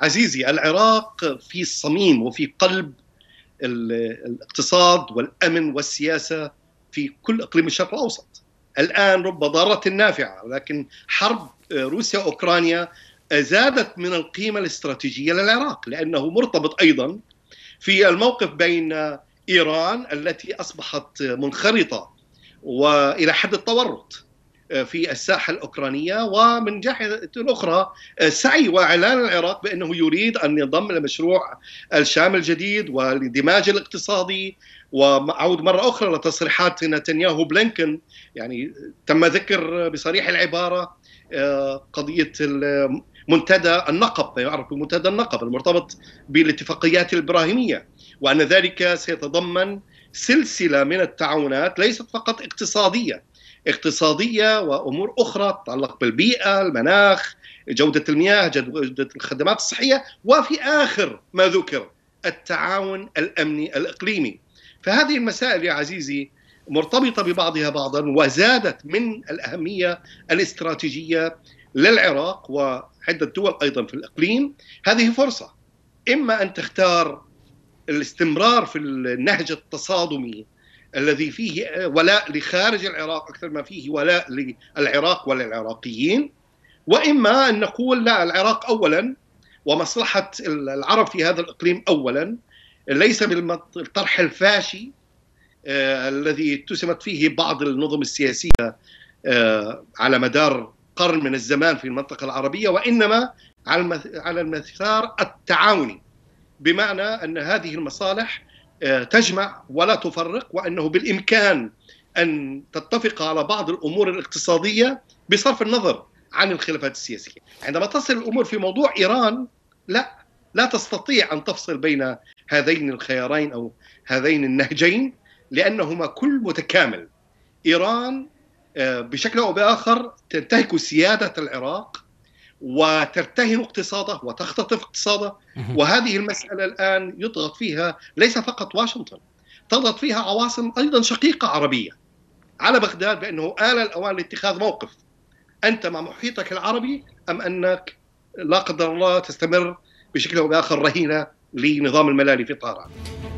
عزيزي العراق في صميم وفي قلب الاقتصاد والامن والسياسه في كل اقليم الشرق الاوسط. الان رب ضاره نافعه ولكن حرب روسيا اوكرانيا زادت من القيمه الاستراتيجيه للعراق لانه مرتبط ايضا في الموقف بين ايران التي اصبحت منخرطه والى حد التورط. آه، في الساحه الاوكرانيه ومن جهه اخرى آه، سعي واعلان العراق بانه يريد ان ينضم لمشروع الشام الجديد والاندماج الاقتصادي واعود مره اخرى لتصريحات نتنياهو بلينكن يعني تم ذكر بصريح العباره آه، قضيه منتدى النقب ما يعرف بمنتدى النقب المرتبط بالاتفاقيات الابراهيميه وان ذلك سيتضمن سلسله من التعاونات ليست فقط اقتصاديه اقتصاديه وامور اخرى تتعلق بالبيئه، المناخ، جوده المياه، جوده الخدمات الصحيه، وفي اخر ما ذكر التعاون الامني الاقليمي. فهذه المسائل يا عزيزي مرتبطه ببعضها بعضا وزادت من الاهميه الاستراتيجيه للعراق وعده دول ايضا في الاقليم، هذه فرصه اما ان تختار الاستمرار في النهج التصادمي الذي فيه ولاء لخارج العراق اكثر ما فيه ولاء للعراق وللعراقيين واما ان نقول لا العراق اولا ومصلحه العرب في هذا الاقليم اولا ليس بالطرح الفاشي آه، الذي اتسمت فيه بعض النظم السياسيه آه، على مدار قرن من الزمان في المنطقه العربيه وانما على على المسار التعاوني بمعنى ان هذه المصالح آه، تجمع ولا تفرق وانه بالامكان ان تتفق على بعض الامور الاقتصاديه بصرف النظر عن الخلافات السياسيه، عندما تصل الامور في موضوع ايران لا لا تستطيع ان تفصل بين هذين الخيارين او هذين النهجين لانهما كل متكامل. ايران آه، بشكل او باخر تنتهك سياده العراق وترتهن اقتصاده وتختطف اقتصاده وهذه المسألة الآن يضغط فيها ليس فقط واشنطن تضغط فيها عواصم أيضا شقيقة عربية على بغداد بأنه آل الأوان لاتخاذ موقف أنت مع محيطك العربي أم أنك لا قدر الله تستمر بشكل أو بآخر رهينة لنظام الملالي في طهران